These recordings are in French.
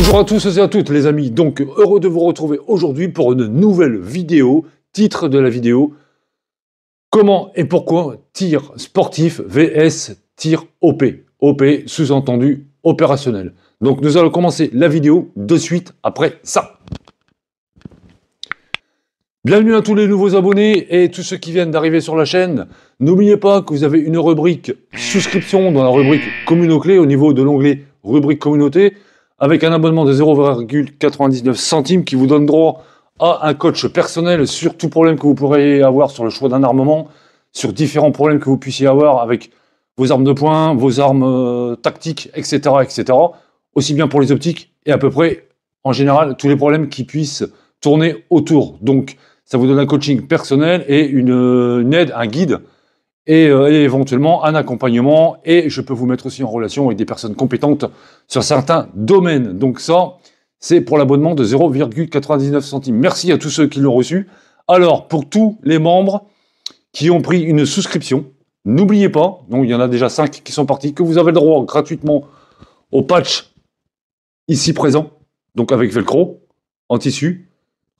Bonjour à tous et à toutes les amis, donc heureux de vous retrouver aujourd'hui pour une nouvelle vidéo, titre de la vidéo Comment et pourquoi tir sportif vs tir OP OP sous-entendu opérationnel. Donc nous allons commencer la vidéo de suite après ça. Bienvenue à tous les nouveaux abonnés et tous ceux qui viennent d'arriver sur la chaîne. N'oubliez pas que vous avez une rubrique souscription dans la rubrique communauté au niveau de l'onglet rubrique communauté avec un abonnement de 0,99 centimes qui vous donne droit à un coach personnel sur tout problème que vous pourriez avoir sur le choix d'un armement, sur différents problèmes que vous puissiez avoir avec vos armes de poing, vos armes euh, tactiques, etc., etc. Aussi bien pour les optiques et à peu près, en général, tous les problèmes qui puissent tourner autour. Donc, ça vous donne un coaching personnel et une euh, aide, un guide euh, et, éventuellement un accompagnement. Et je peux vous mettre aussi en relation avec des personnes compétentes sur certains domaines. Donc ça, c'est pour l'abonnement de 0,99 centimes. Merci à tous ceux qui l'ont reçu. Alors, pour tous les membres qui ont pris une souscription, n'oubliez pas, donc il y en a déjà 5 qui sont partis, que vous avez le droit gratuitement au patch ici présent, donc avec velcro, en tissu,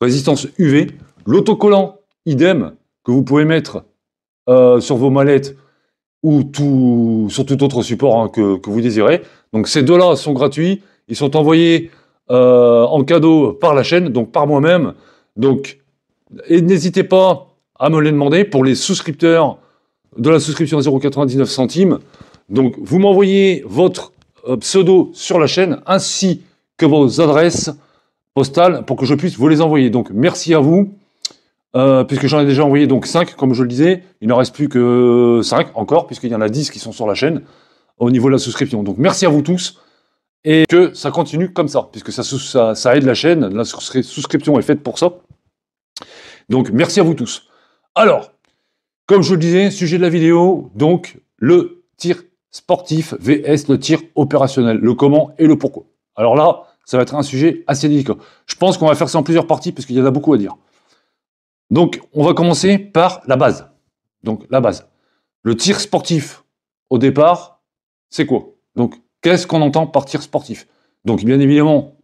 résistance UV, l'autocollant idem que vous pouvez mettre euh, sur vos mallettes ou tout, sur tout autre support hein, que, vous désirez. Donc ces deux-là sont gratuits, ils sont envoyés euh, en cadeau par la chaîne, donc par moi-même. Donc n'hésitez pas à me les demander pour les souscripteurs de la souscription à 0,99 centimes. Donc vous m'envoyez votre euh, pseudo sur la chaîne ainsi que vos adresses postales pour que je puisse vous les envoyer. Donc merci à vous. Euh, puisque j'en ai déjà envoyé donc 5, comme je le disais, il n'en reste plus que 5 encore, puisqu'il y en a 10 qui sont sur la chaîne au niveau de la souscription. Donc merci à vous tous, et que ça continue comme ça, puisque ça, ça, ça aide la chaîne, la souscription est faite pour ça. Donc merci à vous tous. Alors, comme je le disais, sujet de la vidéo, donc le tir sportif VS le tir opérationnel, le comment et le pourquoi. Alors là, ça va être un sujet assez délicat. Je pense qu'on va faire ça en plusieurs parties, parce qu'il y en a beaucoup à dire. Donc, on va commencer par la base. Donc, la base. Le tir sportif, au départ, c'est quoi Donc, qu'est-ce qu'on entend par tir sportif Donc, bien évidemment,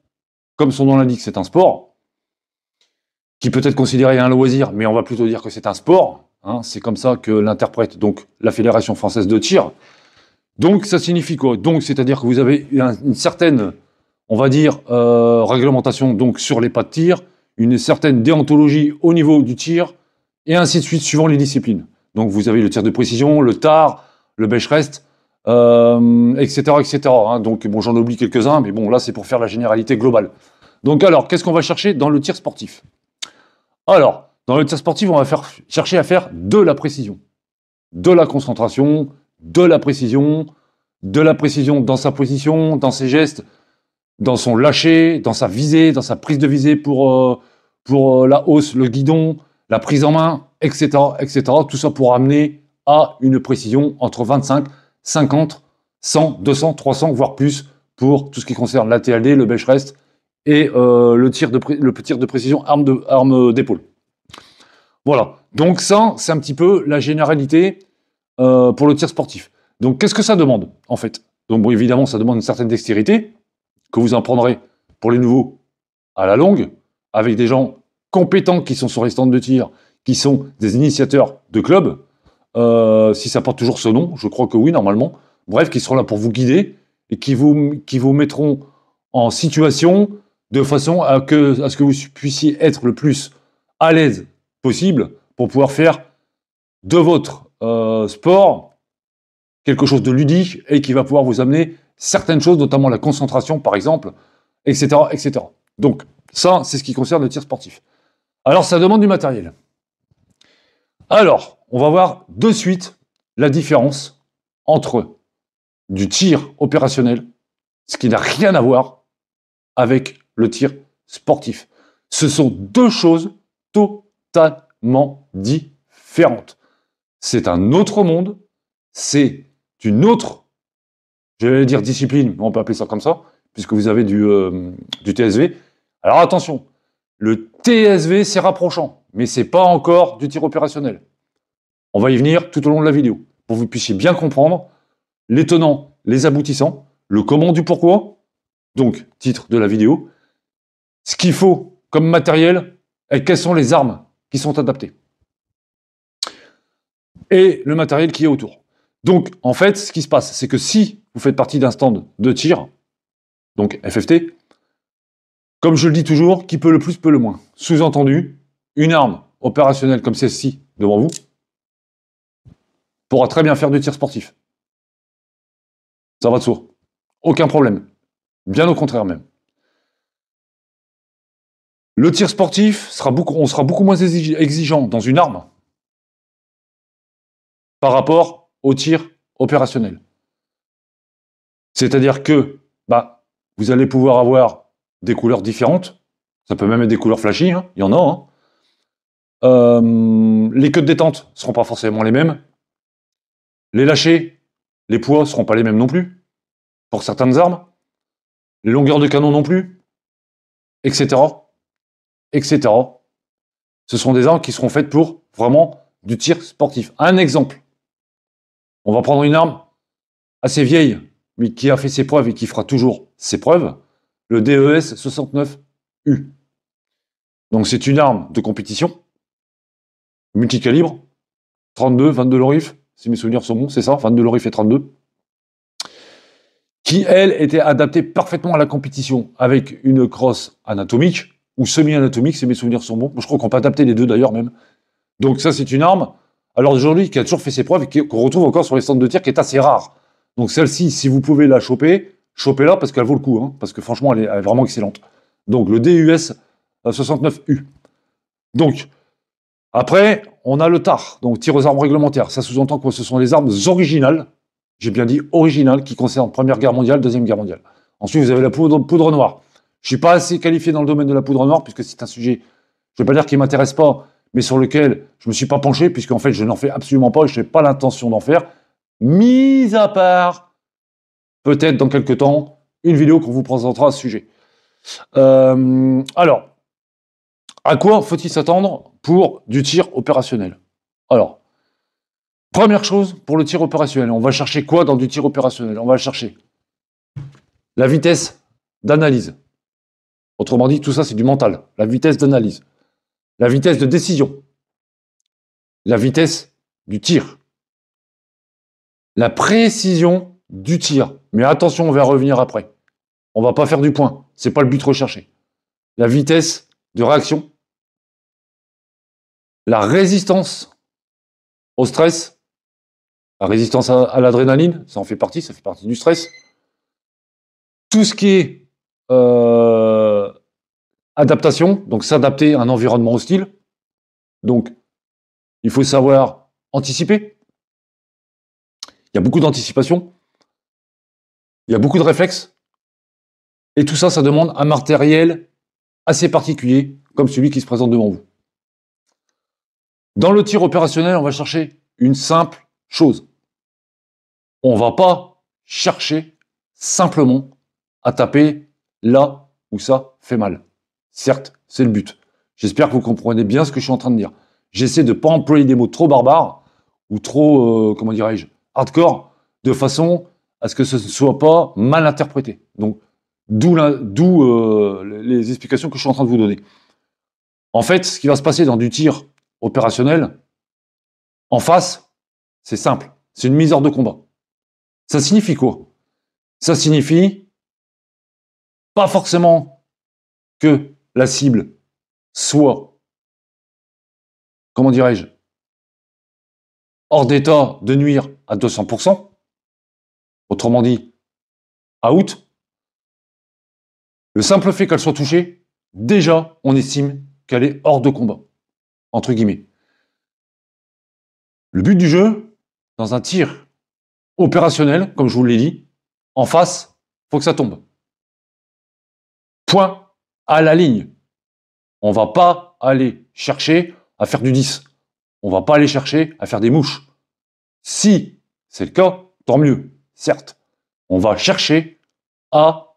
comme son nom l'indique, c'est un sport qui peut être considéré un loisir, mais on va plutôt dire que c'est un sport. Hein. c'est comme ça que l'interprète donc la Fédération française de tir. Donc, ça signifie quoi Donc, c'est-à-dire que vous avez une certaine, on va dire, euh, réglementation donc sur les pas de tir, une certaine déontologie au niveau du tir, et ainsi de suite, suivant les disciplines. Donc vous avez le tir de précision, le tar, le bêche etc. etc. Donc bon, j'en oublie quelques-uns, mais bon, là c'est pour faire la généralité globale. Donc alors, qu'est-ce qu'on va chercher dans le tir sportif Alors, dans le tir sportif, on va faire, chercher à faire de la précision, de la concentration, de la précision, de la précision dans sa position, dans ses gestes, dans son lâcher, dans sa visée, dans sa prise de visée pour, euh, pour euh, la hausse, le guidon, la prise en main, etc., etc. Tout ça pour amener à une précision entre 25, 50, 100, 200, 300, voire plus pour tout ce qui concerne la TLD, le bench rest et euh, le, tir de le tir de précision arme d'épaule. Arme voilà. Donc ça, c'est un petit peu la généralité pour le tir sportif. Donc qu'est-ce que ça demande en fait Donc évidemment, ça demande une certaine dextérité, que vous en prendrez pour les nouveaux à la longue, avec des gens compétents qui sont sur les stands de tir, qui sont des initiateurs de clubs, euh, si ça porte toujours ce nom, je crois que oui, normalement. Bref, qui seront là pour vous guider et qui vous, qui vous mettront en situation de façon à, ce que vous puissiez être le plus à l'aise possible pour pouvoir faire de votre euh, sport quelque chose de ludique et qui va pouvoir vous amener certaines choses, notamment la concentration, par exemple, etc. etc. Donc, ça, c'est ce qui concerne le tir sportif. Alors, ça demande du matériel. Alors, on va voir de suite la différence entre du tir opérationnel, ce qui n'a rien à voir avec le tir sportif. Ce sont deux choses totalement différentes. C'est un autre monde, c'est une autre je vais dire discipline, on peut appeler ça comme ça, puisque vous avez du, euh, TSV. Alors attention, le TSV, c'est rapprochant, mais ce n'est pas encore du tir opérationnel. On va y venir tout au long de la vidéo, pour que vous puissiez bien comprendre les tenants, les aboutissants, le comment du pourquoi, donc titre de la vidéo, ce qu'il faut comme matériel et quelles sont les armes qui sont adaptées. Et le matériel qui est autour. Donc, en fait, ce qui se passe, c'est que si vous faites partie d'un stand de tir, donc FFT, comme je le dis toujours, qui peut le plus peut le moins. Sous-entendu, une arme opérationnelle comme celle-ci devant vous pourra très bien faire du tir sportif. Ça va de sourd. Aucun problème. Bien au contraire même. Le tir sportif, on sera beaucoup moins exigeant dans une arme par rapport tir opérationnel. C'est-à-dire que bah, vous allez pouvoir avoir des couleurs différentes. Ça peut même être des couleurs flashy, hein. il y en a. Hein. Euh, les queues de détente seront pas forcément les mêmes. Les lâchers, les poids seront pas les mêmes non plus, pour certaines armes. Les longueurs de canon non plus, etc. etc. Ce sont des armes qui seront faites pour vraiment du tir sportif. Un exemple, on va prendre une arme assez vieille, mais qui a fait ses preuves et qui fera toujours ses preuves, le DES 69U. Donc c'est une arme de compétition, multicalibre, 32, 22 lorif, si mes souvenirs sont bons, c'est ça, 22 lorif et 32, qui elle était adaptée parfaitement à la compétition avec une crosse anatomique ou semi-anatomique, si mes souvenirs sont bons. Je crois qu'on peut adapter les deux d'ailleurs même. Donc ça c'est une arme alors aujourd'hui, qui a toujours fait ses preuves et qu'on retrouve encore sur les centres de tir, qui est assez rare. Donc celle-ci, si vous pouvez la choper, chopez-la parce qu'elle vaut le coup, hein, parce que franchement, elle est, vraiment excellente. Donc le DUS 69U. Euh, donc, après, on a le TAR, donc tir aux armes réglementaires. Ça sous-entend que ce sont des armes originales, j'ai bien dit originales, qui concernent Première Guerre mondiale, Deuxième Guerre mondiale. Ensuite, vous avez la poudre, poudre noire. Je ne suis pas assez qualifié dans le domaine de la poudre noire, puisque c'est un sujet, je ne vais pas dire qu'il ne m'intéresse pas, mais sur lequel je ne me suis pas penché, puisqu'en fait, je n'en fais absolument pas et je n'ai pas l'intention d'en faire, mis à part, peut-être dans quelques temps, une vidéo qu'on vous présentera à ce sujet. Euh, alors, à quoi faut-il s'attendre pour du tir opérationnel Alors, première chose pour le tir opérationnel, on va chercher quoi dans du tir opérationnel On va chercher la vitesse d'analyse. Autrement dit, tout ça, c'est du mental, la vitesse d'analyse la vitesse de décision, la vitesse du tir, la précision du tir. Mais attention, on va revenir après. On va pas faire du point, c'est pas le but recherché. La vitesse de réaction, la résistance au stress, la résistance à, l'adrénaline, ça en fait partie, ça fait partie du stress. Tout ce qui est euh, Adaptation, donc s'adapter à un environnement hostile. Donc, il faut savoir anticiper. Il y a beaucoup d'anticipation. Il y a beaucoup de réflexes. Et tout ça, ça demande un matériel assez particulier, comme celui qui se présente devant vous. Dans le tir opérationnel, on va chercher une simple chose. On ne va pas chercher simplement à taper là où ça fait mal. Certes, c'est le but. J'espère que vous comprenez bien ce que je suis en train de dire. J'essaie de ne pas employer des mots trop barbares ou trop, euh, comment dirais-je, hardcore, de façon à ce que ce ne soit pas mal interprété. Donc, d'où euh, les explications que je suis en train de vous donner. En fait, ce qui va se passer dans du tir opérationnel, en face, c'est simple. C'est une mise hors de combat. Ça signifie quoi Ça signifie pas forcément que la cible soit, comment dirais-je, hors d'état de nuire à 200%, autrement dit, out, le simple fait qu'elle soit touchée, déjà, on estime qu'elle est hors de combat, entre guillemets. Le but du jeu, dans un tir opérationnel, comme je vous l'ai dit, en face, faut que ça tombe. Point à la ligne. On va pas aller chercher à faire du 10. On va pas aller chercher à faire des mouches. Si c'est le cas, tant mieux, certes. On va chercher à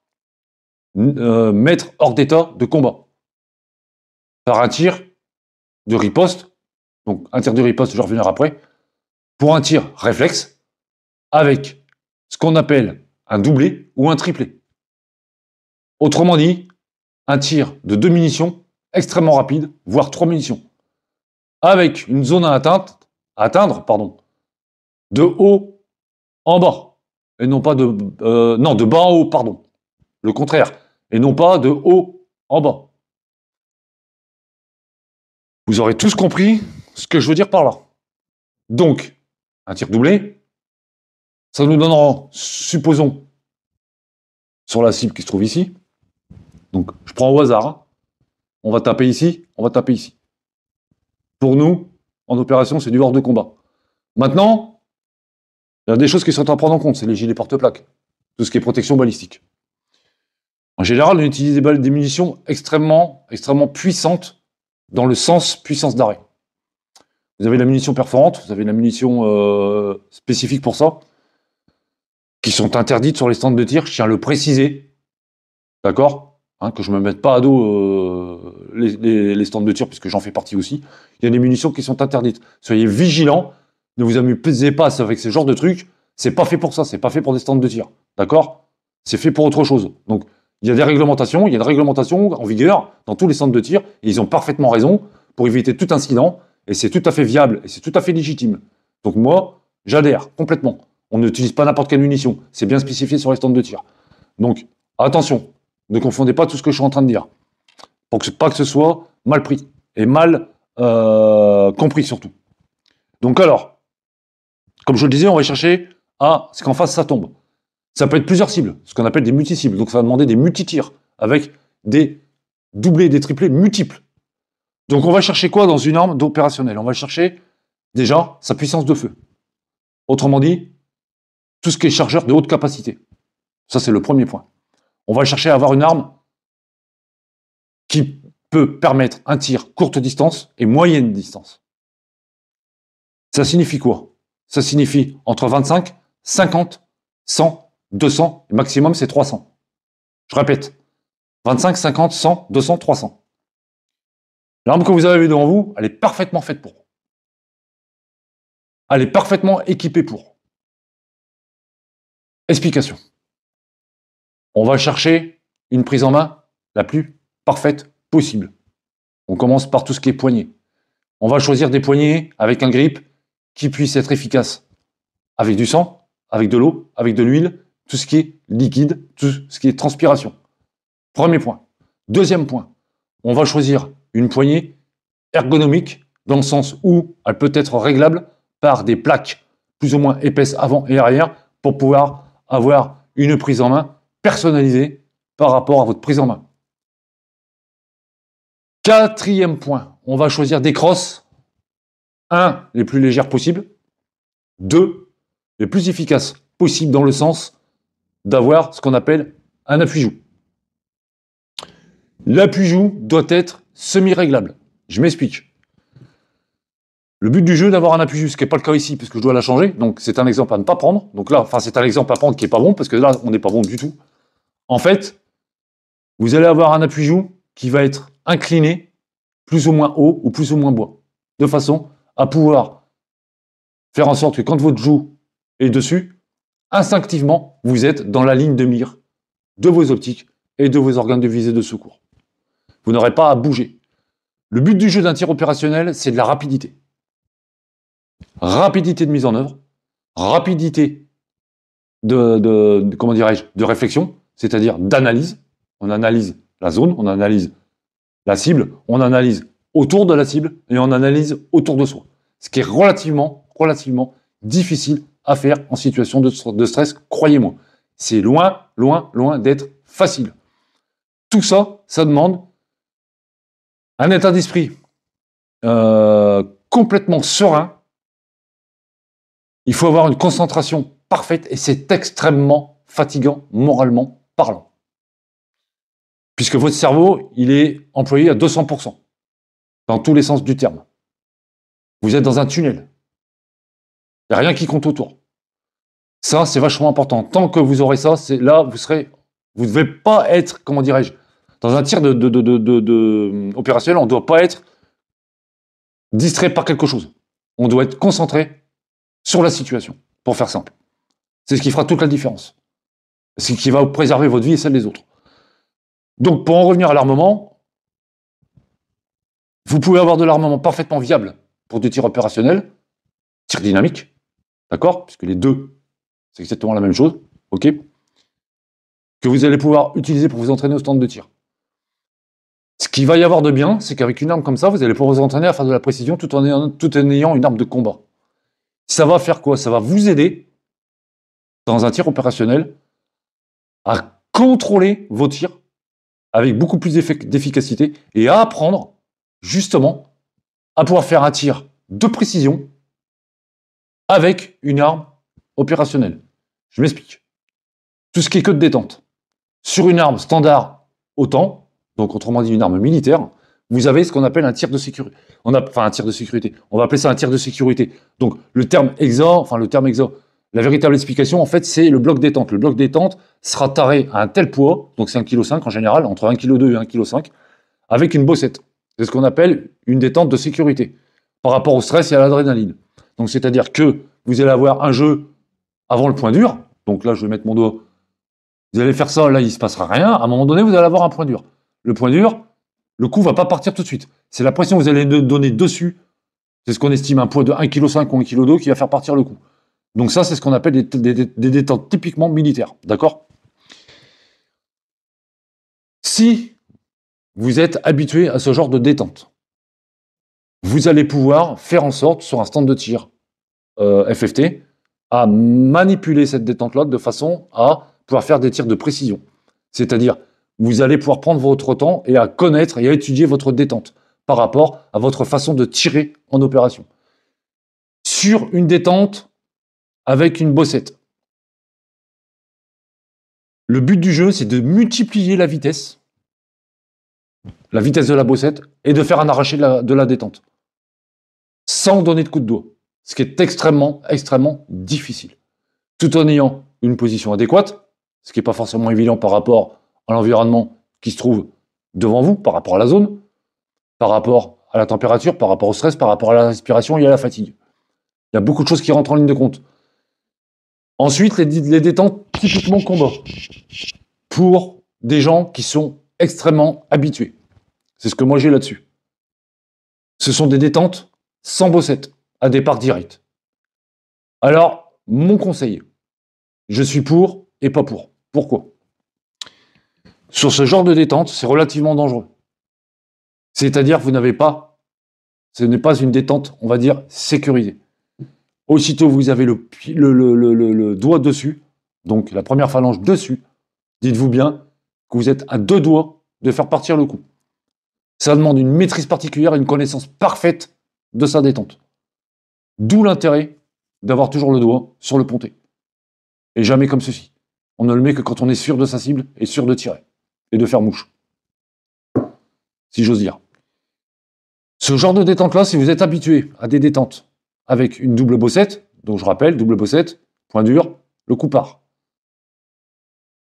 euh, mettre hors d'état de combat. Par un tir de riposte, donc un tir de riposte, je reviendrai après, pour un tir réflexe, avec ce qu'on appelle un doublé ou un triplé. Autrement dit, un tir de deux munitions extrêmement rapide, voire trois munitions, avec une zone à atteindre, atteindre pardon, de haut en bas, et non pas de... Euh, non, de bas en haut, pardon. Le contraire, et non pas de haut en bas. Vous aurez tous compris ce que je veux dire par là. Donc, un tir doublé, ça nous donnera, supposons, sur la cible qui se trouve ici, donc, je prends au hasard. On va taper ici, on va taper ici. Pour nous, en opération, c'est du hors de combat. Maintenant, il y a des choses qui sont à prendre en compte. C'est les gilets porte-plaques. Tout ce qui est protection balistique. En général, on utilise des, munitions extrêmement, extrêmement puissantes dans le sens puissance d'arrêt. Vous avez la munition perforante, vous avez la munition euh, spécifique pour ça, qui sont interdites sur les stands de tir, je tiens à le préciser. D'accord Hein, que je me mette pas à dos euh, les, stands de tir, puisque j'en fais partie aussi. Il y a des munitions qui sont interdites. Soyez vigilants, ne vous amusez pas avec ce genre de trucs. C'est pas fait pour ça, c'est pas fait pour des stands de tir. D'accord C'est fait pour autre chose. Donc, il y a des réglementations, il y a une réglementation en vigueur dans tous les centres de tir, et ils ont parfaitement raison pour éviter tout incident, et c'est tout à fait viable, et c'est tout à fait légitime. Donc moi, j'adhère complètement. On n'utilise pas n'importe quelle munition, c'est bien spécifié sur les stands de tir. Donc, attention, ne confondez pas tout ce que je suis en train de dire. Pour que, pas que ce soit mal pris et mal euh, compris surtout. Donc alors, comme je le disais, on va chercher à ce qu'en face ça tombe. Ça peut être plusieurs cibles, ce qu'on appelle des multi-cibles. Donc ça va demander des multi-tirs avec des doublés, des triplés multiples. Donc on va chercher quoi dans une arme d'opérationnel On va chercher déjà sa puissance de feu. Autrement dit, tout ce qui est chargeur de haute capacité. Ça c'est le premier point on va chercher à avoir une arme qui peut permettre un tir courte distance et moyenne distance. Ça signifie quoi Ça signifie entre 25, 50, 100, 200, maximum c'est 300. Je répète, 25, 50, 100, 200, 300. L'arme que vous avez devant vous, elle est parfaitement faite pour. Elle est parfaitement équipée pour. Explication. On va chercher une prise en main la plus parfaite possible. On commence par tout ce qui est poignée. On va choisir des poignées avec un grip qui puisse être efficace. Avec du sang, avec de l'eau, avec de l'huile, tout ce qui est liquide, tout ce qui est transpiration. Premier point. Deuxième point, on va choisir une poignée ergonomique dans le sens où elle peut être réglable par des plaques plus ou moins épaisses avant et arrière pour pouvoir avoir une prise en main personnalisé par rapport à votre prise en main. Quatrième point, on va choisir des crosses. Un, les plus légères possibles. Deux, les plus efficaces possibles dans le sens d'avoir ce qu'on appelle un appui-joue. L'appui-joue doit être semi-réglable. Je m'explique. Le but du jeu d'avoir un appui-joue, ce qui n'est pas le cas ici, parce que je dois la changer. Donc c'est un exemple à ne pas prendre. Donc là, enfin c'est un exemple à prendre qui n'est pas bon, parce que là, on n'est pas bon du tout en fait, vous allez avoir un appui-joue qui va être incliné plus ou moins haut ou plus ou moins bas, de façon à pouvoir faire en sorte que quand votre joue est dessus, instinctivement, vous êtes dans la ligne de mire de vos optiques et de vos organes de visée de secours. Vous n'aurez pas à bouger. Le but du jeu d'un tir opérationnel, c'est de la rapidité. Rapidité de mise en œuvre, rapidité de comment de réflexion, c'est-à-dire d'analyse. On analyse la zone, on analyse la cible, on analyse autour de la cible et on analyse autour de soi. Ce qui est relativement, relativement difficile à faire en situation de stress, croyez-moi. C'est loin, loin, loin d'être facile. Tout ça, ça demande un état d'esprit euh, complètement serein. Il faut avoir une concentration parfaite et c'est extrêmement fatigant moralement parlant. Puisque votre cerveau, il est employé à 200%, dans tous les sens du terme. Vous êtes dans un tunnel. Il n'y a rien qui compte autour. Ça, c'est vachement important. Tant que vous aurez ça, c'est là, vous serez. Vous ne devez pas être, comment dirais-je, dans un tir de, de, de opérationnel, on ne doit pas être distrait par quelque chose. On doit être concentré sur la situation, pour faire simple. C'est ce qui fera toute la différence ce qui va préserver votre vie et celle des autres. Donc pour en revenir à l'armement, vous pouvez avoir de l'armement parfaitement viable pour des tirs opérationnels, tir dynamique, d'accord Puisque les deux, c'est exactement la même chose, ok Que vous allez pouvoir utiliser pour vous entraîner au stand de tir. Ce qu'il va y avoir de bien, c'est qu'avec une arme comme ça, vous allez pouvoir vous entraîner à faire de la précision tout en ayant une arme de combat. Ça va faire quoi Ça va vous aider dans un tir opérationnel à contrôler vos tirs avec beaucoup plus d'efficacité et à apprendre justement à pouvoir faire un tir de précision avec une arme opérationnelle. Je m'explique. Tout ce qui est que de détente. Sur une arme standard autant, donc autrement dit une arme militaire, vous avez ce qu'on appelle un tir de sécurité. On a, enfin, un tir de sécurité. On va appeler ça un tir de sécurité. Donc, le terme exor... enfin, le terme exo. La véritable explication, en fait, c'est le bloc détente. Le bloc détente sera taré à un tel poids, donc c'est 1,5 kg en général, entre 1,2 kg et 1,5 kg, avec une bossette. C'est ce qu'on appelle une détente de sécurité par rapport au stress et à l'adrénaline. Donc c'est-à-dire que vous allez avoir un jeu avant le point dur. Donc là, je vais mettre mon doigt. Vous allez faire ça, là, il ne se passera rien. À un moment donné, vous allez avoir un point dur. Le point dur, le coup ne va pas partir tout de suite. C'est la pression que vous allez donner dessus. C'est ce qu'on estime un poids de 1,5 kg ou 1,2 kg qui va faire partir le coup. Donc ça, c'est ce qu'on appelle des, détentes typiquement militaires. D'accord Si vous êtes habitué à ce genre de détente, vous allez pouvoir faire en sorte, sur un stand de tir euh, FFT, à manipuler cette détente-là de façon à pouvoir faire des tirs de précision. C'est-à-dire, vous allez pouvoir prendre votre temps et à connaître et à étudier votre détente par rapport à votre façon de tirer en opération. Sur une détente, avec une bossette. Le but du jeu, c'est de multiplier la vitesse, la vitesse de la bossette, et de faire un arraché de la, détente, sans donner de coup de doigt, ce qui est extrêmement, extrêmement difficile, tout en ayant une position adéquate, ce qui n'est pas forcément évident par rapport à l'environnement qui se trouve devant vous, par rapport à la zone, par rapport à la température, par rapport au stress, par rapport à la respiration et à la fatigue. Il y a beaucoup de choses qui rentrent en ligne de compte. Ensuite, les, détentes typiquement combat pour des gens qui sont extrêmement habitués. C'est ce que moi j'ai là-dessus. Ce sont des détentes sans bossette, à départ direct. Alors, mon conseil, je suis pour et pas pour. Pourquoi Sur ce genre de détente, c'est relativement dangereux. C'est-à-dire que vous n'avez pas, ce n'est pas une détente, on va dire, sécurisée. Aussitôt vous avez le, doigt dessus, donc la première phalange dessus, dites-vous bien que vous êtes à deux doigts de faire partir le coup. Ça demande une maîtrise particulière et une connaissance parfaite de sa détente. D'où l'intérêt d'avoir toujours le doigt sur le ponté. Et jamais comme ceci. On ne le met que quand on est sûr de sa cible et sûr de tirer. Et de faire mouche. Si j'ose dire. Ce genre de détente-là, si vous êtes habitué à des détentes avec une double bossette. Donc je rappelle, double bossette, point dur, le coup part.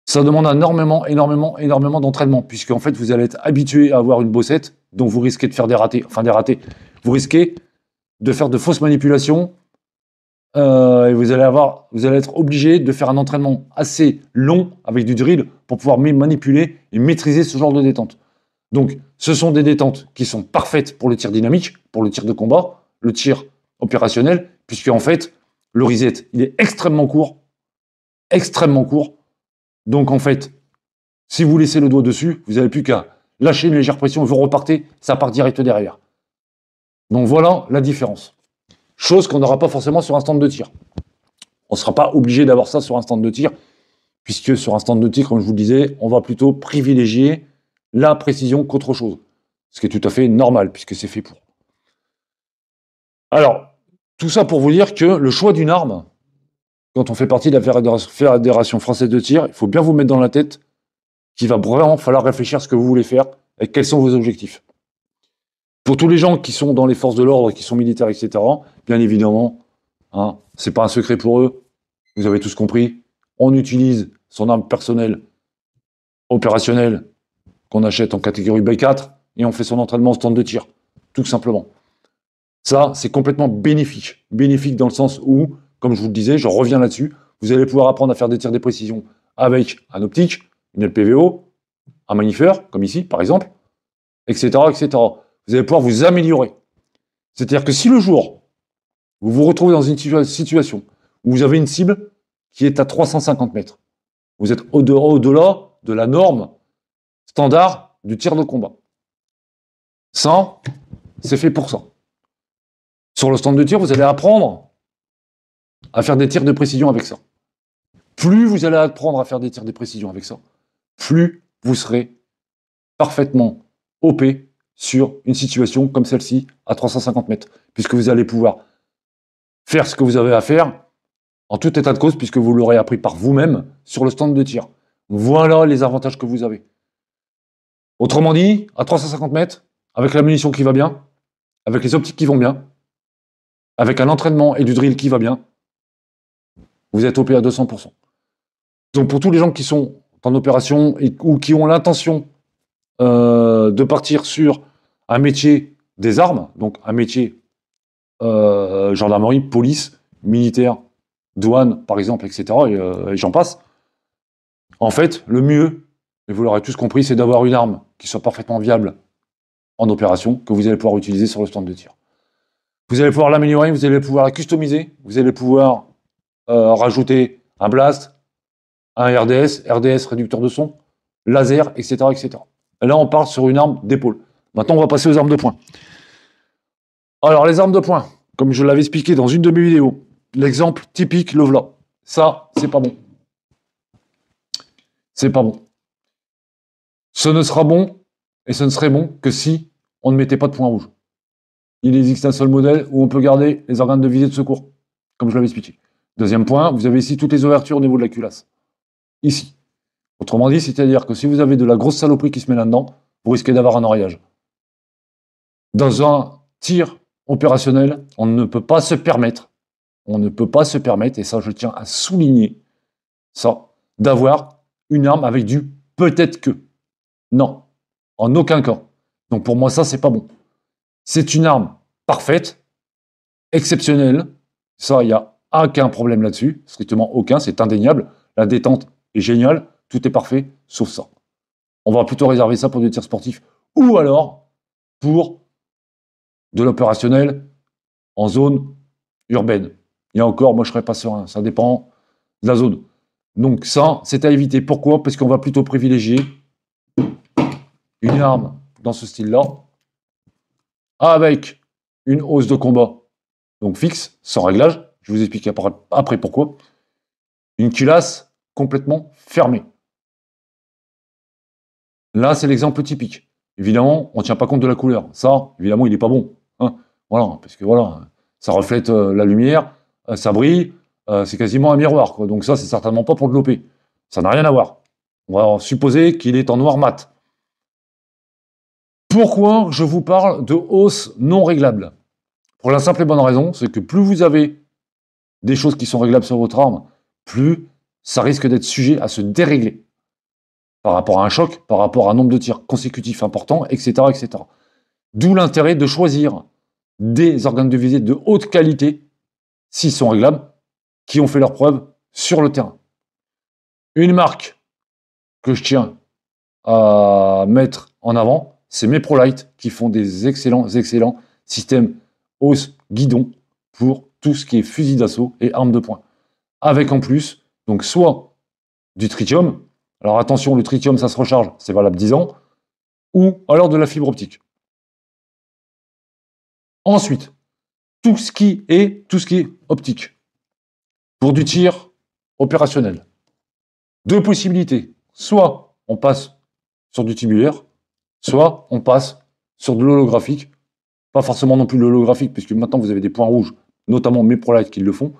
Ça demande énormément, énormément, énormément d'entraînement, puisque en fait, vous allez être habitué à avoir une bossette, dont vous risquez de faire des ratés, enfin des ratés. Vous risquez de faire de fausses manipulations, euh, et vous allez, avoir, vous allez être obligé de faire un entraînement assez long avec du drill pour pouvoir manipuler et maîtriser ce genre de détente. Donc, ce sont des détentes qui sont parfaites pour le tir dynamique, pour le tir de combat, le tir opérationnel, puisque en fait, le reset, il est extrêmement court, extrêmement court. Donc en fait, si vous laissez le doigt dessus, vous n'avez plus qu'à lâcher une légère pression, vous repartez, ça part direct derrière. Donc voilà la différence. Chose qu'on n'aura pas forcément sur un stand de tir. On ne sera pas obligé d'avoir ça sur un stand de tir, puisque sur un stand de tir, comme je vous le disais, on va plutôt privilégier la précision qu'autre chose. Ce qui est tout à fait normal, puisque c'est fait pour. Alors, tout ça pour vous dire que le choix d'une arme, quand on fait partie de la Fédération française de tir, il faut bien vous mettre dans la tête qu'il va vraiment falloir réfléchir à ce que vous voulez faire et quels sont vos objectifs. Pour tous les gens qui sont dans les forces de l'ordre, qui sont militaires, etc., bien évidemment, hein, ce n'est pas un secret pour eux. Vous avez tous compris. On utilise son arme personnelle opérationnelle qu'on achète en catégorie B4 et on fait son entraînement en stand de tir, tout simplement. Ça, c'est complètement bénéfique. Bénéfique dans le sens où, comme je vous le disais, je reviens là-dessus, vous allez pouvoir apprendre à faire des tirs de précision avec un optique, une LPVO, un manifère, comme ici, par exemple, etc., etc. Vous allez pouvoir vous améliorer. C'est-à-dire que si le jour, vous vous retrouvez dans une situation où vous avez une cible qui est à 350 mètres, vous êtes au-delà de la norme standard du tir de combat. Ça, c'est fait pour ça. Sur le stand de tir, vous allez apprendre à faire des tirs de précision avec ça. Plus vous allez apprendre à faire des tirs de précision avec ça, plus vous serez parfaitement opé sur une situation comme celle-ci à 350 mètres, puisque vous allez pouvoir faire ce que vous avez à faire en tout état de cause, puisque vous l'aurez appris par vous-même sur le stand de tir. Voilà les avantages que vous avez. Autrement dit, à 350 mètres, avec la munition qui va bien, avec les optiques qui vont bien, avec un entraînement et du drill qui va bien, vous êtes opé à 200%. Donc pour tous les gens qui sont en opération ou qui ont l'intention euh, de partir sur un métier des armes, donc un métier euh, gendarmerie, police, militaire, douane, par exemple, etc., et, euh, et j'en passe, en fait, le mieux, et vous l'aurez tous compris, c'est d'avoir une arme qui soit parfaitement viable en opération, que vous allez pouvoir utiliser sur le stand de tir. Vous allez pouvoir l'améliorer, vous allez pouvoir la customiser, vous allez pouvoir euh, rajouter un blast, un RDS, RDS réducteur de son, laser, etc. etc. là, on part sur une arme d'épaule. Maintenant, on va passer aux armes de poing. Alors, les armes de poing, comme je l'avais expliqué dans une de mes vidéos, l'exemple typique, le Ça, c'est pas bon. C'est pas bon. Ce ne sera bon et ce ne serait bon que si on ne mettait pas de points rouge il existe un seul modèle où on peut garder les organes de visée de secours, comme je l'avais expliqué. Deuxième point, vous avez ici toutes les ouvertures au niveau de la culasse. Ici. Autrement dit, c'est-à-dire que si vous avez de la grosse saloperie qui se met là-dedans, vous risquez d'avoir un enrayage. Dans un tir opérationnel, on ne peut pas se permettre, on ne peut pas se permettre, et ça je tiens à souligner, ça, d'avoir une arme avec du peut-être que. Non, en aucun cas. Donc pour moi ça c'est pas bon. C'est une arme parfaite, exceptionnelle. Ça, il n'y a aucun problème là-dessus. Strictement aucun, c'est indéniable. La détente est géniale. Tout est parfait, sauf ça. On va plutôt réserver ça pour des tirs sportifs ou alors pour de l'opérationnel en zone urbaine. Et encore, moi, je ne serais pas serein. Ça dépend de la zone. Donc ça, c'est à éviter. Pourquoi Parce qu'on va plutôt privilégier une arme dans ce style-là avec une hausse de combat, donc fixe, sans réglage. Je vous explique après pourquoi. Une culasse complètement fermée. Là, c'est l'exemple typique. Évidemment, on ne tient pas compte de la couleur. Ça, évidemment, il n'est pas bon. Hein. voilà, parce que voilà, ça reflète euh, la lumière, euh, ça brille, euh, c'est quasiment un miroir. Donc ça, c'est certainement pas pour de l'OP. Ça n'a rien à voir. On va supposer qu'il est en noir mat. Pourquoi je vous parle de hausse non réglable Pour la simple et bonne raison, c'est que plus vous avez des choses qui sont réglables sur votre arme, plus ça risque d'être sujet à se dérégler par rapport à un choc, par rapport à un nombre de tirs consécutifs important, etc. etc. D'où l'intérêt de choisir des organes de visée de haute qualité, s'ils sont réglables, qui ont fait leurs preuves sur le terrain. Une marque que je tiens à mettre en avant, c'est mes qui font des excellents, excellents systèmes hausse guidon pour tout ce qui est fusil d'assaut et arme de poing. Avec en plus, donc soit du tritium, alors attention, le tritium, ça se recharge, c'est valable 10 ans, ou alors de la fibre optique. Ensuite, tout ce qui est, tout ce qui est optique. Pour du tir opérationnel. Deux possibilités. Soit on passe sur du tubulaire, Soit on passe sur de l'holographique, pas forcément non plus l'holographique, puisque maintenant vous avez des points rouges, notamment mes ProLight qui le font,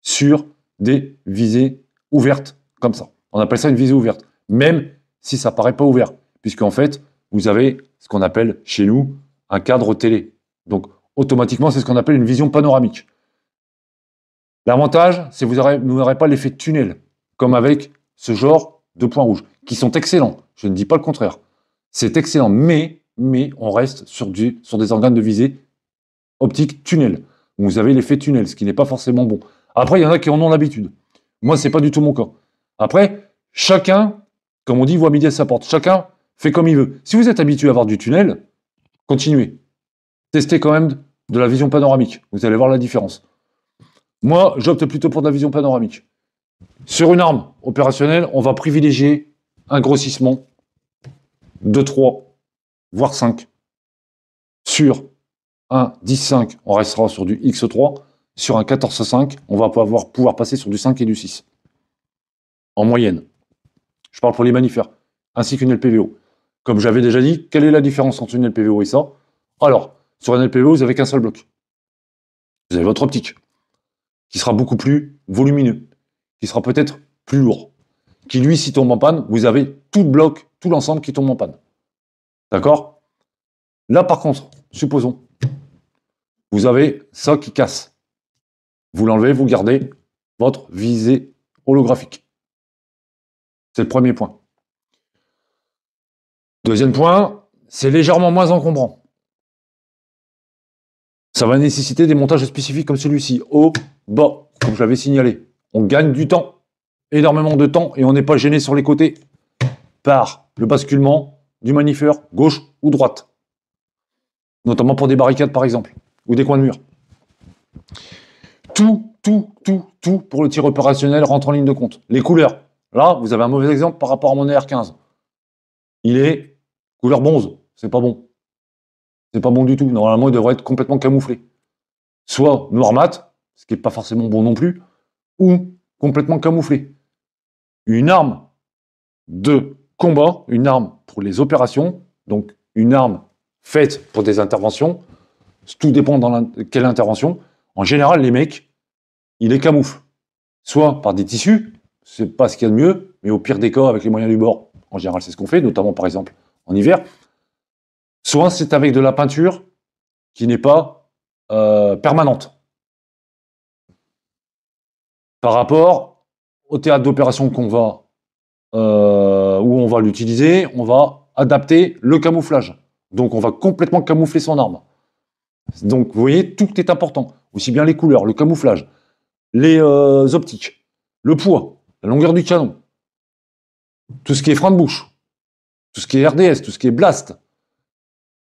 sur des visées ouvertes, comme ça. On appelle ça une visée ouverte, même si ça paraît pas ouvert, puisqu'en fait, vous avez ce qu'on appelle chez nous un cadre télé. Donc, automatiquement, c'est ce qu'on appelle une vision panoramique. L'avantage, c'est que vous n'aurez pas l'effet tunnel, comme avec ce genre de points rouges, qui sont excellents, je ne dis pas le contraire. C'est excellent, mais, mais on reste sur, du, sur des organes de visée optique tunnel. Vous avez l'effet tunnel, ce qui n'est pas forcément bon. Après, il y en a qui en ont l'habitude. Moi, ce n'est pas du tout mon cas. Après, chacun, comme on dit, voit midi à sa porte. Chacun fait comme il veut. Si vous êtes habitué à avoir du tunnel, continuez. Testez quand même de la vision panoramique. Vous allez voir la différence. Moi, j'opte plutôt pour de la vision panoramique. Sur une arme opérationnelle, on va privilégier un grossissement 2, 3, voire 5 sur un 10, 5, on restera sur du X3. Sur un 14, 5, on va pouvoir, pouvoir passer sur du 5 et du 6. En moyenne. Je parle pour les mammifères, ainsi qu'une LPVO. Comme j'avais déjà dit, quelle est la différence entre une LPVO et ça Alors, sur une LPVO, vous n'avez qu'un seul bloc. Vous avez votre optique, qui sera beaucoup plus volumineux, qui sera peut-être plus lourd, qui lui, si tombe en panne, vous avez tout bloc, tout l'ensemble qui tombe en panne. D'accord Là, par contre, supposons, vous avez ça qui casse. Vous l'enlevez, vous gardez votre visée holographique. C'est le premier point. Deuxième point, c'est légèrement moins encombrant. Ça va nécessiter des montages spécifiques comme celui-ci, au bas, comme je l'avais signalé. On gagne du temps, énormément de temps, et on n'est pas gêné sur les côtés par le basculement du manifeur gauche ou droite. Notamment pour des barricades, par exemple, ou des coins de mur. Tout, tout, tout, tout pour le tir opérationnel rentre en ligne de compte. Les couleurs. Là, vous avez un mauvais exemple par rapport à mon ar 15 Il est couleur bronze. C'est pas bon. C'est pas bon du tout. Normalement, il devrait être complètement camouflé. Soit noir mat, ce qui n'est pas forcément bon non plus, ou complètement camouflé. Une arme de combat, une arme pour les opérations, donc une arme faite pour des interventions. Tout dépend dans quelle intervention. En général, les mecs, il les camouflent. Soit par des tissus, c'est pas ce qu'il y a de mieux, mais au pire des cas, avec les moyens du bord. En général, c'est ce qu'on fait, notamment par exemple en hiver. Soit c'est avec de la peinture qui n'est pas euh, permanente. Par rapport au théâtre d'opération qu'on va euh, où on va l'utiliser, on va adapter le camouflage. Donc on va complètement camoufler son arme. Donc vous voyez, tout est important. Aussi bien les couleurs, le camouflage, les euh, optiques, le poids, la longueur du canon, tout ce qui est frein de bouche, tout ce qui est RDS, tout ce qui est blast,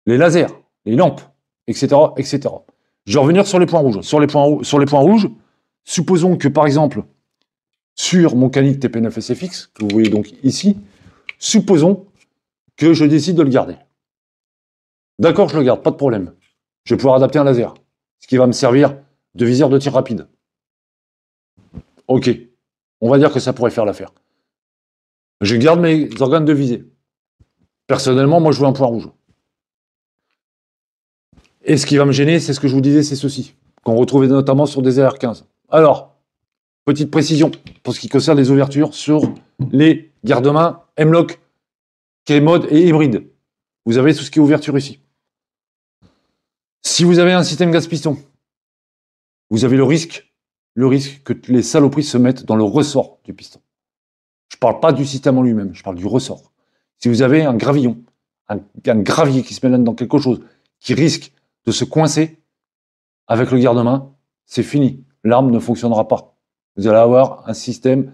les lasers, les lampes, etc. etc. Je vais revenir sur les points rouges. Sur les points, sur les points rouges, supposons que par exemple, sur mon canic TP9 SFX, que vous voyez donc ici, supposons que je décide de le garder. D'accord, je le garde, pas de problème. Je vais pouvoir adapter un laser, ce qui va me servir de viseur de tir rapide. Ok, on va dire que ça pourrait faire l'affaire. Je garde mes organes de visée. Personnellement, moi, je veux un point rouge. Et ce qui va me gêner, c'est ce que je vous disais, c'est ceci, qu'on retrouvait notamment sur des AR-15. Alors, petite précision pour ce qui concerne les ouvertures sur les garde-mains Mlock, qui est mode et hybride. Vous avez tout ce qui est ouverture ici. Si vous avez un système gaz-piston, vous avez le risque, le risque que les saloperies se mettent dans le ressort du piston. Je ne parle pas du système en lui-même, je parle du ressort. Si vous avez un gravillon, un, gravier qui se met dans quelque chose, qui risque de se coincer avec le garde-main, c'est fini. L'arme ne fonctionnera pas. Vous allez avoir un système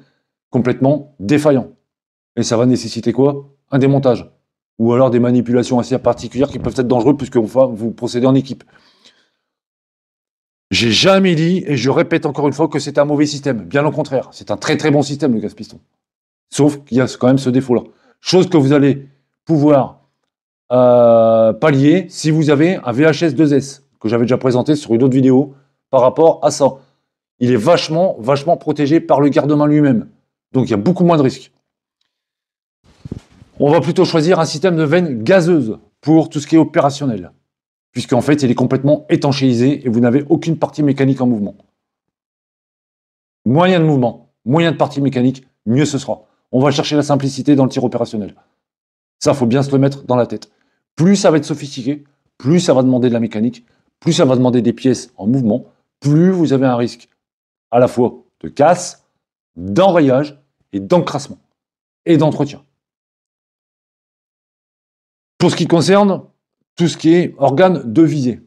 complètement défaillant. Et ça va nécessiter quoi Un démontage. Ou alors des manipulations assez particulières qui peuvent être dangereuses puisque vous procédez en équipe. J'ai jamais dit, et je répète encore une fois, que c'est un mauvais système. Bien au contraire, c'est un très très bon système, le gaz-piston. Sauf qu'il y a quand même ce défaut-là. Chose que vous allez pouvoir euh, pallier si vous avez un VHS 2S, que j'avais déjà présenté sur une autre vidéo, par rapport à ça. Il est vachement, vachement protégé par le garde-main lui-même. Donc il y a beaucoup moins de risques. On va plutôt choisir un système de veine gazeuse pour tout ce qui est opérationnel, puisqu'en fait, il est complètement étanchéisé et vous n'avez aucune partie mécanique en mouvement. Moyen de mouvement, moyen de partie mécanique, mieux ce sera. On va chercher la simplicité dans le tir opérationnel. Ça, faut bien se le mettre dans la tête. Plus ça va être sophistiqué, plus ça va demander de la mécanique, plus ça va demander des pièces en mouvement, plus vous avez un risque à la fois de casse, d'enrayage et d'encrassement et d'entretien. Pour ce qui concerne tout ce qui est organes de visée,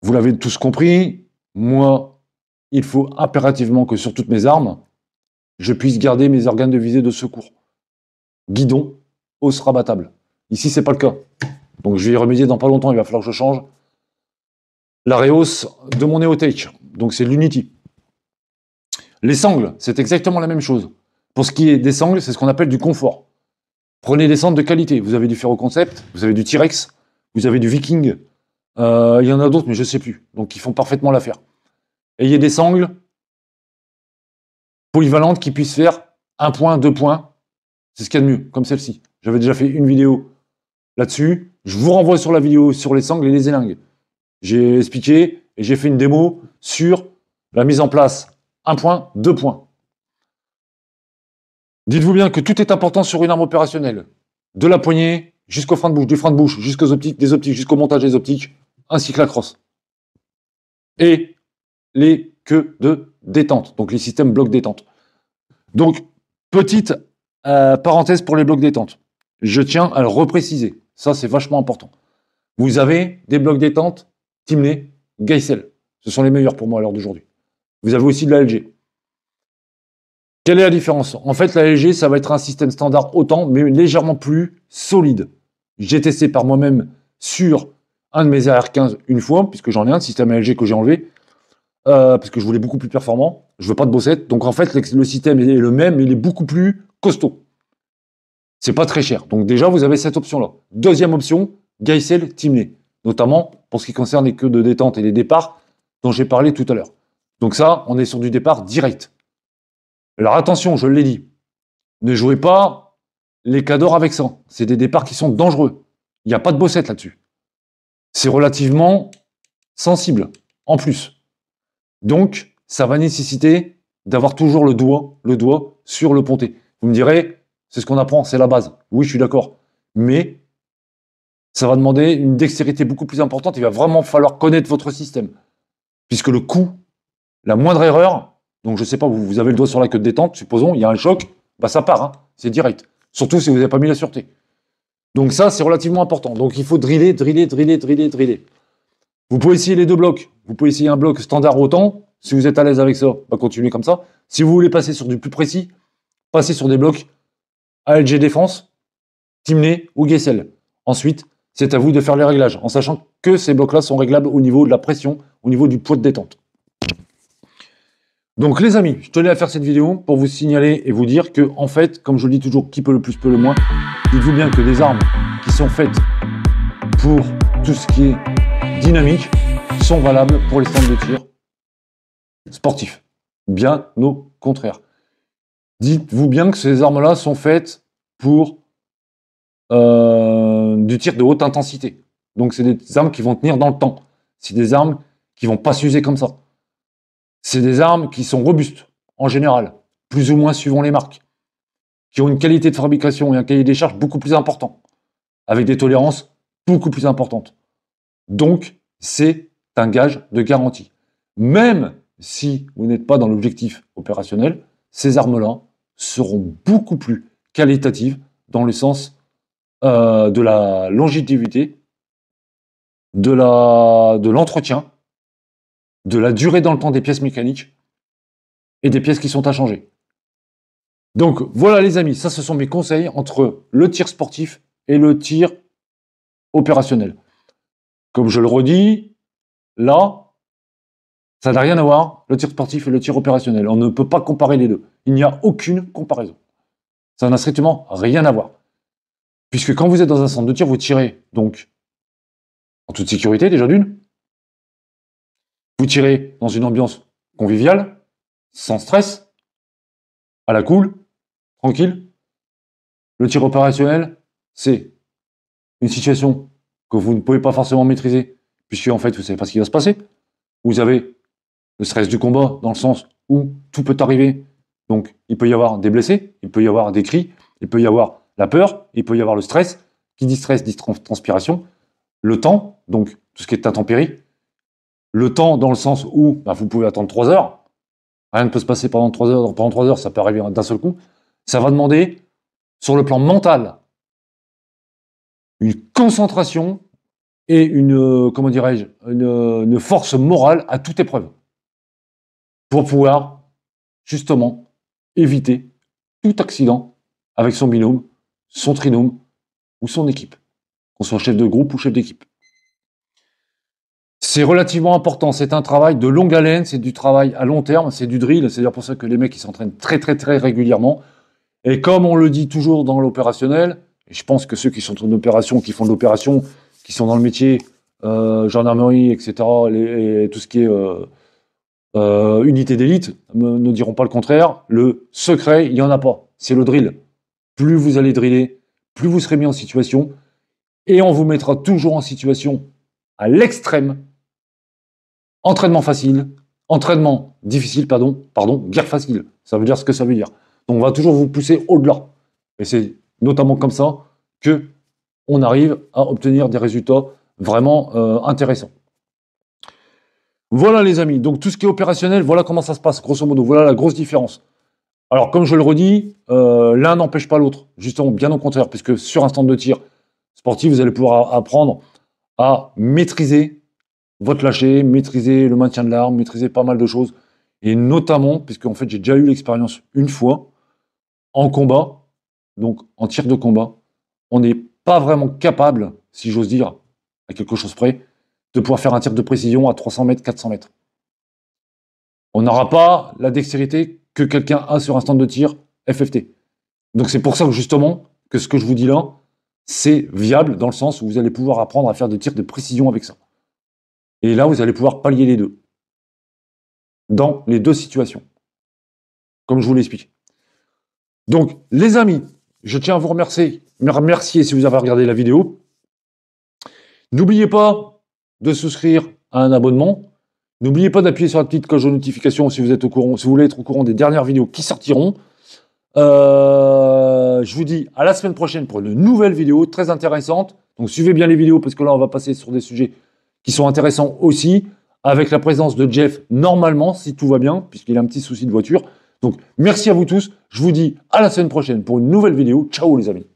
vous l'avez tous compris, moi, il faut impérativement que sur toutes mes armes, je puisse garder mes organes de visée de secours. Guidon, hausse rabattable. Ici, ce n'est pas le cas. Donc je vais y remédier dans pas longtemps, il va falloir que je change la réhausse de mon EOTech. Donc c'est l'Unity. Les sangles, c'est exactement la même chose. Pour ce qui est des sangles, c'est ce qu'on appelle du confort. Prenez des sangles de qualité. Vous avez du Ferroconcept, vous avez du T-Rex, vous avez du Viking. Euh, il y en a d'autres, mais je ne sais plus. Donc, ils font parfaitement l'affaire. Ayez des sangles polyvalentes qui puissent faire un point, deux points. C'est ce qu'il y a de mieux, comme celle-ci. J'avais déjà fait une vidéo là-dessus. Je vous renvoie sur la vidéo sur les sangles et les élingues. J'ai expliqué et j'ai fait une démo sur la mise en place un point, deux points. Dites-vous bien que tout est important sur une arme opérationnelle. De la poignée jusqu'au frein de bouche, du frein de bouche jusqu'aux optiques, des optiques jusqu'au montage des optiques, ainsi que la crosse. Et les queues de détente, donc les systèmes blocs détente. Donc, petite euh, parenthèse pour les blocs détente. Je tiens à le repréciser. Ça, c'est vachement important. Vous avez des blocs détente Timney, Geissel. Ce sont les meilleurs pour moi à l'heure d'aujourd'hui. Vous avez aussi de la LG. Quelle est la différence En fait, la LG, ça va être un système standard autant, mais légèrement plus solide. J'ai testé par moi-même sur un de mes AR15 une fois, puisque j'en ai un, système LG que j'ai enlevé, euh, parce que je voulais beaucoup plus performant. Je veux pas de bossette. Donc en fait, le système est le même, mais il est beaucoup plus costaud. C'est pas très cher. Donc déjà, vous avez cette option-là. Deuxième option, Geisel Timney, notamment pour ce qui concerne les queues de détente et les départs dont j'ai parlé tout à l'heure. Donc ça, on est sur du départ direct. Alors attention, je l'ai dit, ne jouez pas les cadors avec ça. C'est des départs qui sont dangereux. Il n'y a pas de bossette là-dessus. C'est relativement sensible, en plus. Donc, ça va nécessiter d'avoir toujours le doigt, le doigt sur le ponté. Vous me direz, c'est ce qu'on apprend, c'est la base. Oui, je suis d'accord. Mais ça va demander une dextérité beaucoup plus importante. Il va vraiment falloir connaître votre système. Puisque le coup, la moindre erreur, donc je ne sais pas, vous, avez le doigt sur la queue de détente, supposons, il y a un choc, bah ça part, hein. c'est direct. Surtout si vous n'avez pas mis la sûreté. Donc ça, c'est relativement important. Donc il faut driller, driller, driller, driller, driller. Vous pouvez essayer les deux blocs. Vous pouvez essayer un bloc standard autant. Si vous êtes à l'aise avec ça, va bah, continuez comme ça. Si vous voulez passer sur du plus précis, passez sur des blocs ALG Défense, Timney ou Gessel. Ensuite, c'est à vous de faire les réglages, en sachant que ces blocs-là sont réglables au niveau de la pression, au niveau du poids de détente. Donc les amis, je tenais à faire cette vidéo pour vous signaler et vous dire que, en fait, comme je le dis toujours, qui peut le plus peut le moins, dites-vous bien que des armes qui sont faites pour tout ce qui est dynamique sont valables pour les stands de tir sportifs. Bien au contraire. Dites-vous bien que ces armes-là sont faites pour euh, du tir de haute intensité. Donc c'est des armes qui vont tenir dans le temps. C'est des armes qui vont pas s'user comme ça c'est des armes qui sont robustes, en général, plus ou moins suivant les marques, qui ont une qualité de fabrication et un cahier des charges beaucoup plus important, avec des tolérances beaucoup plus importantes. Donc, c'est un gage de garantie. Même si vous n'êtes pas dans l'objectif opérationnel, ces armes-là seront beaucoup plus qualitatives dans le sens euh, de la longévité, de l'entretien, de la durée dans le temps des pièces mécaniques et des pièces qui sont à changer. Donc voilà les amis, ça ce sont mes conseils entre le tir sportif et le tir opérationnel. Comme je le redis, là, ça n'a rien à voir, le tir sportif et le tir opérationnel. On ne peut pas comparer les deux. Il n'y a aucune comparaison. Ça n'a strictement rien à voir. Puisque quand vous êtes dans un centre de tir, vous tirez donc en toute sécurité déjà d'une, vous tirez dans une ambiance conviviale, sans stress, à la cool, tranquille. Le tir opérationnel, c'est une situation que vous ne pouvez pas forcément maîtriser, puisque en fait, vous ne savez pas ce qui va se passer. Vous avez le stress du combat, dans le sens où tout peut arriver. Donc, il peut y avoir des blessés, il peut y avoir des cris, il peut y avoir la peur, il peut y avoir le stress. Qui dit stress dit transpiration. Le temps, donc tout ce qui est intempérie, le temps dans le sens où bah, vous pouvez attendre 3 heures. Rien ne peut se passer pendant 3 heures. Pendant 3 heures, ça peut arriver d'un seul coup. Ça va demander, sur le plan mental, une concentration et une, euh, comment dirais-je, une, une force morale à toute épreuve pour pouvoir justement éviter tout accident avec son binôme, son trinôme ou son équipe, qu'on soit chef de groupe ou chef d'équipe. C'est relativement important. C'est un travail de longue haleine, c'est du travail à long terme, c'est du drill. C'est-à-dire pour ça que les mecs, ils s'entraînent très, très, très régulièrement. Et comme on le dit toujours dans l'opérationnel, je pense que ceux qui sont en opération, qui font de l'opération, qui sont dans le métier, euh, gendarmerie, etc., et tout ce qui est euh, euh, unité d'élite, ne diront pas le contraire. Le secret, il n'y en a pas. C'est le drill. Plus vous allez driller, plus vous serez mis en situation, et on vous mettra toujours en situation à l'extrême Entraînement facile, entraînement difficile, pardon, pardon, guerre facile. Ça veut dire ce que ça veut dire. Donc on va toujours vous pousser au-delà. Et c'est notamment comme ça que on arrive à obtenir des résultats vraiment euh, intéressants. Voilà les amis, donc tout ce qui est opérationnel, voilà comment ça se passe, grosso modo, voilà la grosse différence. Alors comme je le redis, euh, l'un n'empêche pas l'autre, justement, bien au contraire, puisque sur un stand de tir sportif, vous allez pouvoir apprendre à maîtriser votre lâcher, maîtriser le maintien de l'arme, maîtriser pas mal de choses. Et notamment, puisque fait j'ai déjà eu l'expérience une fois, en combat, donc en tir de combat, on n'est pas vraiment capable, si j'ose dire, à quelque chose près, de pouvoir faire un tir de précision à 300 mètres, 400 mètres. On n'aura pas la dextérité que quelqu'un a sur un stand de tir FFT. Donc c'est pour ça justement que ce que je vous dis là, c'est viable dans le sens où vous allez pouvoir apprendre à faire des tirs de précision avec ça. Et là, vous allez pouvoir pallier les deux. Dans les deux situations. Comme je vous l'explique. Donc, les amis, je tiens à vous remercier. Me remercier si vous avez regardé la vidéo. N'oubliez pas de souscrire à un abonnement. N'oubliez pas d'appuyer sur la petite cloche de notification si vous êtes au courant, si vous voulez être au courant des dernières vidéos qui sortiront. Euh, je vous dis à la semaine prochaine pour une nouvelle vidéo très intéressante. Donc suivez bien les vidéos parce que là on va passer sur des sujets qui sont intéressants aussi, avec la présence de Jeff normalement, si tout va bien, puisqu'il a un petit souci de voiture. Donc merci à vous tous, je vous dis à la semaine prochaine pour une nouvelle vidéo. Ciao les amis